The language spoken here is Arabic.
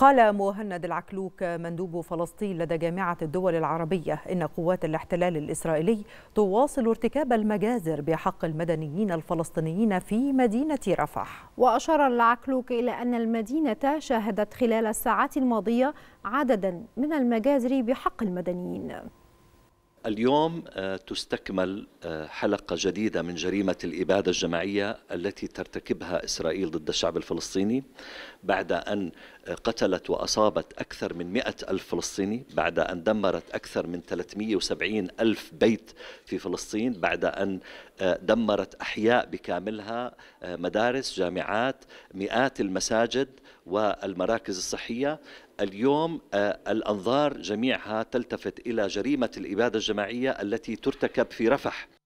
قال مهند العكلوك مندوب فلسطين لدى جامعة الدول العربية إن قوات الاحتلال الإسرائيلي تواصل ارتكاب المجازر بحق المدنيين الفلسطينيين في مدينة رفح وأشار العكلوك إلى أن المدينة شهدت خلال الساعات الماضية عددا من المجازر بحق المدنيين اليوم آه، تستكمل آه، حلقة جديدة من جريمة الإبادة الجماعية التي ترتكبها إسرائيل ضد الشعب الفلسطيني بعد أن آه، قتلت وأصابت أكثر من 100 ألف فلسطيني بعد أن دمرت أكثر من 370 ألف بيت في فلسطين بعد أن دمرت أحياء بكاملها مدارس جامعات مئات المساجد والمراكز الصحية اليوم آه، الأنظار جميعها تلتفت إلى جريمة الإبادة الجماعية التي ترتكب في رفح